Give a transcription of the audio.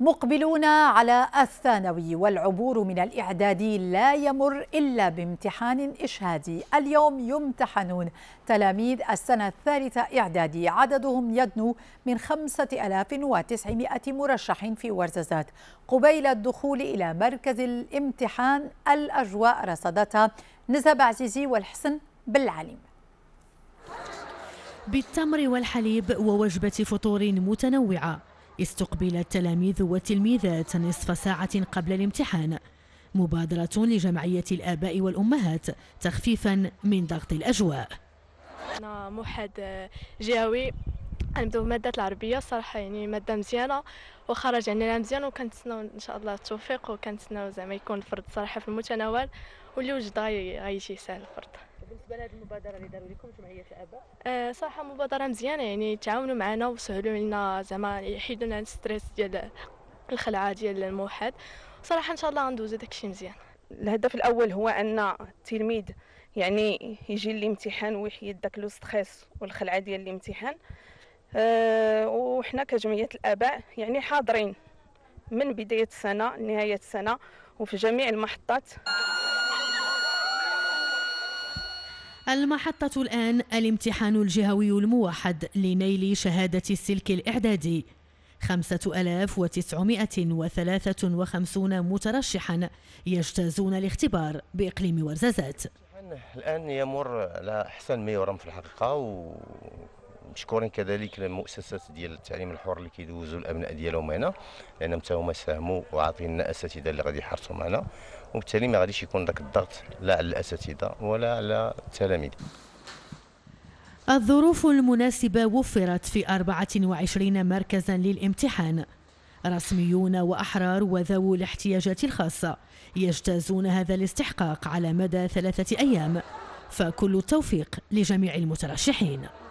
مقبلون على الثانوي والعبور من الإعدادي لا يمر إلا بامتحان إشهادي اليوم يمتحنون تلاميذ السنة الثالثة إعدادي عددهم يدنو من 5900 مرشح في ورزازات قبيل الدخول إلى مركز الامتحان الأجواء رصدتها نزب عزيزي والحسن بالعليم بالتمر والحليب ووجبة فطور متنوعة استقبل التلاميذ والتلميذات نصف ساعة قبل الامتحان مبادرة لجمعية الآباء والأمهات تخفيفا من ضغط الأجواء أنا موحد جهوي غنبداو مادة العربية صراحة يعني مادة مزيانة وخرج لها مزيان وكنتسناو إن شاء الله التوفيق وكنتسناو زعما يكون الفرد صراحة في المتناول واللي وجد غيجي سهل الفرد بالنسبه لهذه المبادره اللي داروا لكم جمعيه الاباء آه صح مبادره مزيانه يعني تعاونوا معنا وسهلوا لنا زعما يحيدوا لنا الستريس ديال الخلعه ديال الموحد صراحه ان شاء الله غندوزوا داك الشيء مزيان الهدف الاول هو ان التلميذ يعني يجي الامتحان ويحيد داك لو ستريس والخلعه ديال الامتحان أه وحنا كجمعيه الاباء يعني حاضرين من بدايه السنه لنهايه السنه وفي جميع المحطات المحطة الآن الامتحان الجهوي الموحد لنيل شهادة السلك الإعدادي 5953 مترشحا يجتازون الاختبار بإقليم ورزازات الآن يمر على أحسن ما يرام في الحقيقة و... مشكورين كذلك للمؤسسات ديال التعليم الحر اللي كيدوزوا الابناء ديالهم هنا لان حتى هما ساهموا وعاطينا اساتذه اللي غادي يحرصوا معنا وبالتالي ما غاديش يكون ذاك الضغط لا على الاساتذه ولا على التلاميذ الظروف المناسبة وفرت في 24 مركزا للامتحان رسميون وأحرار وذوو الاحتياجات الخاصة يجتازون هذا الاستحقاق على مدى ثلاثة أيام فكل التوفيق لجميع المترشحين